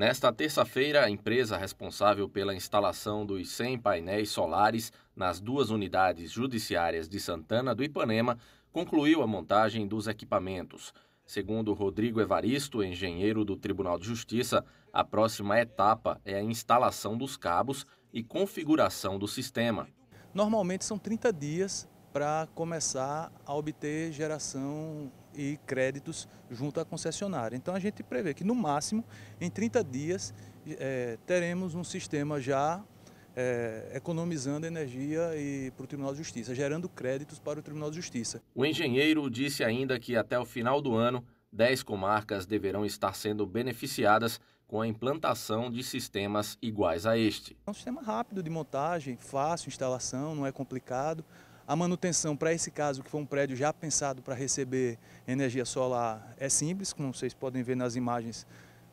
Nesta terça-feira, a empresa responsável pela instalação dos 100 painéis solares nas duas unidades judiciárias de Santana do Ipanema concluiu a montagem dos equipamentos. Segundo Rodrigo Evaristo, engenheiro do Tribunal de Justiça, a próxima etapa é a instalação dos cabos e configuração do sistema. Normalmente são 30 dias para começar a obter geração e créditos junto à concessionária. Então a gente prevê que no máximo em 30 dias é, teremos um sistema já é, economizando energia e para o Tribunal de Justiça, gerando créditos para o Tribunal de Justiça. O engenheiro disse ainda que até o final do ano 10 comarcas deverão estar sendo beneficiadas com a implantação de sistemas iguais a este. É um sistema rápido de montagem, fácil instalação, não é complicado. A manutenção para esse caso, que foi um prédio já pensado para receber energia solar, é simples, como vocês podem ver nas imagens,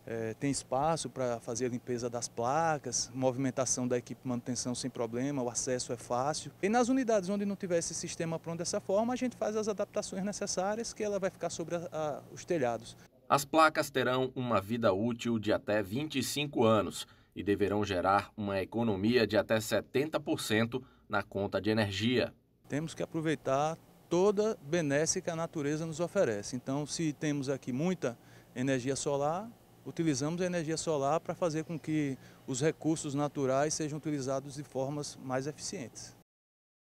é, tem espaço para fazer a limpeza das placas, movimentação da equipe de manutenção sem problema, o acesso é fácil. E nas unidades onde não tiver esse sistema pronto dessa forma, a gente faz as adaptações necessárias que ela vai ficar sobre a, a, os telhados. As placas terão uma vida útil de até 25 anos e deverão gerar uma economia de até 70% na conta de energia temos que aproveitar toda benesse que a natureza nos oferece. Então, se temos aqui muita energia solar, utilizamos a energia solar para fazer com que os recursos naturais sejam utilizados de formas mais eficientes.